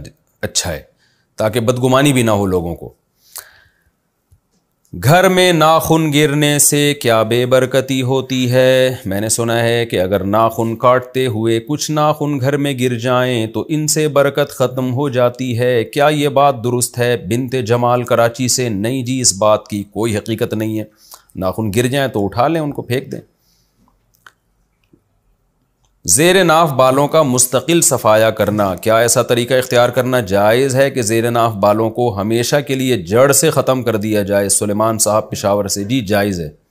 अच्छा है ताकि बदगुमानी भी ना हो लोगों को घर में नाखून गिरने से क्या बेबरकती होती है मैंने सुना है कि अगर नाखून काटते हुए कुछ नाखून घर में गिर जाएं तो इनसे बरकत ख़त्म हो जाती है क्या ये बात दुरुस्त है बिनते जमाल कराची से नहीं जी इस बात की कोई हकीकत नहीं है नाखून गिर जाएं तो उठा लें उनको फेंक दें जेर नाफ बालों का मुस्तकिल सफाया करना क्या ऐसा तरीका इख्तियार करना जायज़ है कि जेर नाफ बालों को हमेशा के लिए जड़ से ख़त्म कर दिया जाए सुलेमान साहब पिशावर से जी जायज़ है